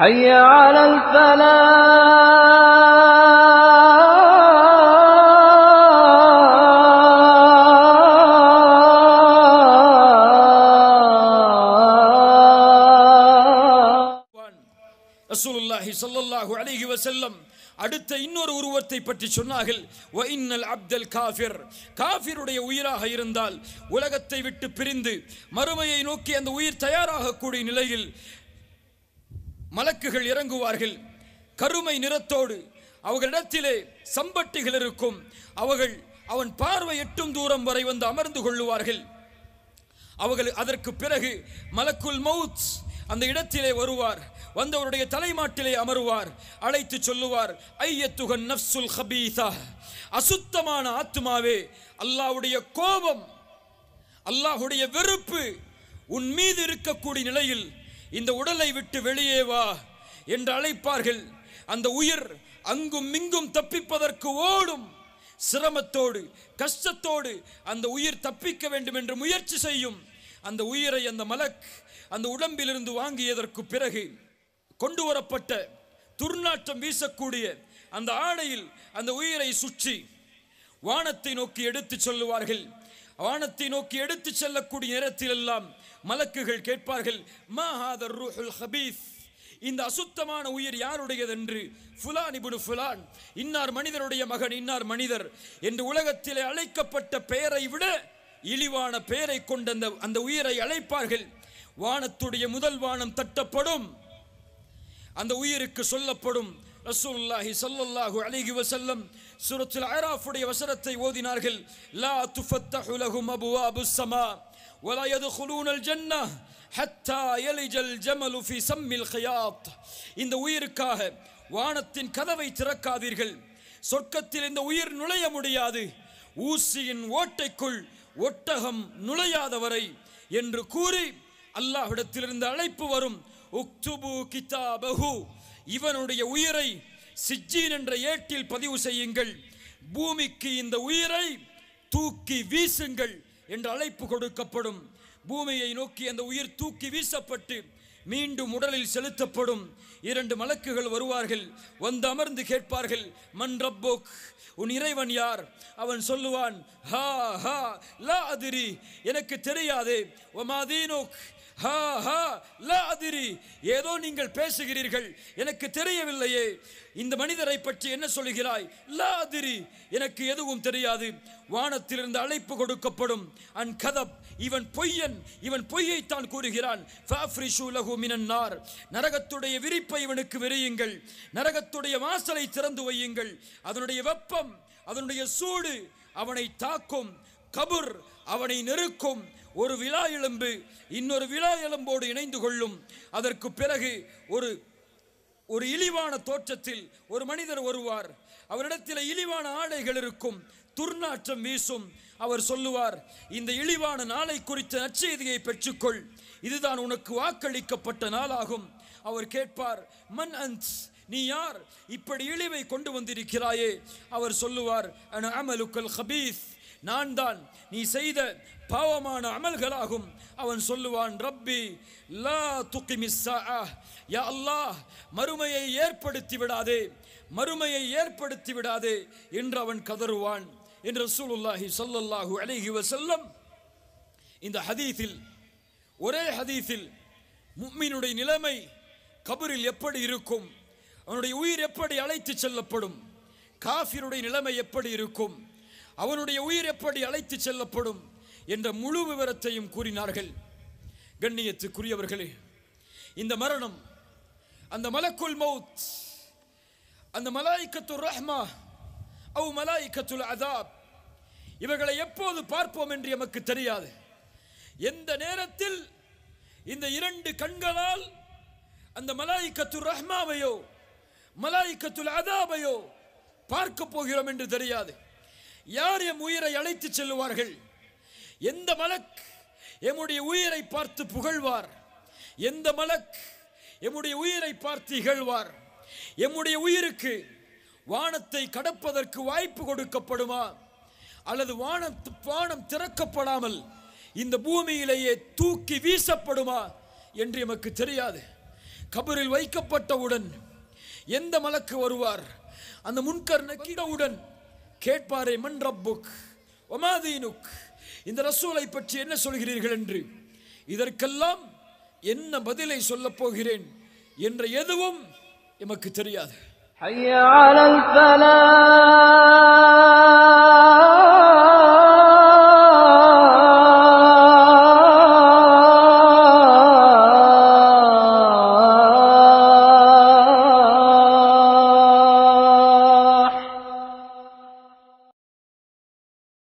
حي على الفلاح ரசூலுல்லாஹி சல்லல்லாஹு அலைஹி வசல்லம் அடுத்த இன்னொரு உருவத்தை பற்றி சொன்னார்கள் வ அப்தல் காஃபிர் காஃபிருடைய உயிராக இருந்தால் உலகத்தை விட்டு பிரிந்து மறுமையை நோக்கி அந்த உயிர் தயாராகக்கூடிய நிலையில் மலக்குகள் இறங்குவார்கள் கருமை நிறத்தோடு அவர்களிடத்திலே சம்பட்டிகள் இருக்கும் அவர்கள் அவன் பார்வை எட்டும் தூரம் வரை வந்து அமர்ந்து கொள்ளுவார்கள் அவர்கள் அதற்கு பிறகு மலக்குல் மவுத் அந்த இடத்திலே வருவார் வந்தவருடைய தலைமாட்டிலே அமருவார் அழைத்து சொல்லுவார் ஐயத்துகன் நப்சுல் ஹபீதா அசுத்தமான ஆத்மாவே அல்லாஹுடைய கோபம் அல்லாஹுடைய வெறுப்பு உன் மீது இருக்கக்கூடிய நிலையில் இந்த உடலை விட்டு வெளியே வா என்று அழைப்பார்கள் அந்த உயிர் அங்கும் இங்கும் தப்பிப்பதற்கு ஓடும் சிரமத்தோடு கஷ்டத்தோடு அந்த உயிர் தப்பிக்க வேண்டும் என்று முயற்சி செய்யும் அந்த உயிரை அந்த மலக் அந்த உடம்பிலிருந்து வாங்கியதற்கு பிறகு கொண்டு வரப்பட்ட துர்நாற்றம் வீசக்கூடிய அந்த ஆடையில் அந்த உயிரை சுற்றி வானத்தை நோக்கி எடுத்து சொல்லுவார்கள் வானத்தை நோக்கி எடுத்து செல்லக்கூடிய நேரத்தில் எல்லாம் மலக்குகள் கேட்பார்கள் மாஹாதர் ரூஹுல் ஹபீஸ் இந்த அசுத்தமான உயிர் யாருடையது என்று ஃபுலான் இபுனு ஃபுலான் இன்னார் மனிதருடைய மகன் இன்னார் மனிதர் என்று உலகத்திலே அழைக்கப்பட்ட பெயரை விட இழிவான பெயரை கொண்ட அந்த அந்த உயிரை அழைப்பார்கள் வானத்துடைய முதல் வானம் தட்டப்படும் அந்த உயிருக்கு சொல்லப்படும் ரசூலுல்லாஹி ஸல்லல்லாஹு அலைஹி வஸல்லம் சுரத்தில் அராஃபுடைய வசனத்தை ஓதினார்கள் லா துஃபத்தஹு லஹும் அபுவாபுஸ் ஸமா வலா யதுகுலூனல் ஜன்னஹ் ஹத்தா யலிஜல் ஜமலு ஃபி ஸம்மில் கியாத் இந்த உயிருக்காக வானத்தின் கதவை திறக்காதீர்கள் சொர்க்கத்தில் இந்த உயிர் நுழைய முடியாது ஊசியின் ஓட்டைக்குள் ஒட்டகம் நுழையாதவரை என்று கூறி அல்லாஹ்விடத்திலிருந்து அழைப்பு வரும் உக்துபு கிதாபஹு இவனுடைய உயிரை சிஜீன் என்ற ஏட்டில் பதிவு செய்யுங்கள் பூமிக்கு இந்த உயிரை தூக்கி வீசுங்கள் என்று அழைப்பு கொடுக்கப்படும் பூமியை நோக்கி அந்த உயிர் தூக்கி வீசப்பட்டு மீண்டும் உடலில் செலுத்தப்படும் இரண்டு மலக்குகள் வருவார்கள் வந்து அமர்ந்து கேட்பார்கள் மண் ரப்போக் உன் இறைவன் யார் அவன் சொல்லுவான் ஹா ஹா லா அதிரி எனக்கு தெரியாதே ஒமாதீனோக் ஹா ஹா லா ஏதோ நீங்கள் பேசுகிறீர்கள் எனக்கு தெரியவில்லையே இந்த மனிதரை பற்றி என்ன சொல்கிறாய் லாதிரி எனக்கு எதுவும் தெரியாது வானத்திலிருந்து அழைப்பு கொடுக்கப்படும் அன் கதப் இவன் பொய்யன் இவன் பொய்யைத்தான் கூறுகிறான் நார் நரகத்துடைய விரிப்பை இவனுக்கு விரியுங்கள் நரகத்துடைய வாசலை திறந்து வையுங்கள் அதனுடைய வெப்பம் அதனுடைய சூடு அவனை தாக்கும் கபுர் அவனை நெருக்கும் ஒரு விழா எலும்பு இன்னொரு விழா எலும்போடு இணைந்து கொள்ளும் அதற்கு பிறகு ஒரு ஒரு இழிவான தோற்றத்தில் ஒரு மனிதர் வருவார் அவரிடத்தில் இழிவான ஆடைகள் இருக்கும் துர்நாற்றம் வீசும் அவர் சொல்லுவார் இந்த இழிவான நாளை குறித்த நச்செய்தியை பெற்றுக்கொள் இதுதான் உனக்கு வாக்களிக்கப்பட்ட நாளாகும் அவர் கேட்பார் மன் அன்ஸ் நீ யார் இப்படி இழிவை கொண்டு வந்திருக்கிறாயே அவர் சொல்லுவார் அமலுக்கல் ஹபீஸ் நான் தான் நீ செய்த பாவமான அமல்களாகும் அவன் சொல்லுவான் ரப்பி லா துக்கிமிஸ்ஸா யா அல்லாஹ் மறுமையை ஏற்படுத்தி விடாதே மறுமையை ஏற்படுத்தி விடாதே என்று அவன் கதறுவான் என்று ரசூலுல்லாஹி சொல்லல்லாஹு அலைஹி செல்லம் இந்த ஹதீஸில் ஒரே ஹதீஸில் முக்மீனுடைய நிலைமை கபரில் எப்படி இருக்கும் அவனுடைய உயிர் எப்படி அழைத்து செல்லப்படும் காஃபியருடைய நிலைமை எப்படி இருக்கும் அவனுடைய உயிர் எப்படி அழைத்து செல்லப்படும் என்ற முழு விவரத்தையும் கூறினார்கள் கண்ணியத்துக்குரியவர்களே இந்த மரணம் அந்த மலக்குல் மவுத் அந்த மலாய்க்கத்து ரஹ்மா அவ் மலாய்க்கத்துல் அதாப் இவர்களை எப்போது பார்ப்போம் என்று எமக்கு தெரியாது எந்த நேரத்தில் இந்த இரண்டு கண்களால் அந்த மலாய்க்கத்து ரஹ்மாவையோ மலாய்க்கத்துல் அதாபையோ பார்க்க போகிறோம் என்று தெரியாது யார் எம் உயிரை அழைத்து செல்லுவார்கள் எந்த மலக் எம்முடைய உயிரை பார்த்து புகழ்வார் எந்த மலக் எம்முடைய உயிரை பார்த்து இகழ்வார் எம்முடைய உயிருக்கு வானத்தை கடப்பதற்கு வாய்ப்பு கொடுக்கப்படுமா அல்லது வானம் வானம் திறக்கப்படாமல் இந்த பூமியிலேயே தூக்கி வீசப்படுமா என்று எமக்கு தெரியாது கபரில் வைக்கப்பட்டவுடன் எந்த மலக்கு வருவார் அந்த முன்கர் நக்கிடவுடன் கேட்பாரே மன் ரப்புக் ஒமாதீனுக் இந்த ரசூலை பற்றி என்ன சொல்கிறீர்கள் என்று இதற்கெல்லாம் என்ன பதிலை சொல்லப் போகிறேன் என்ற எதுவும் எமக்கு தெரியாது ஐயா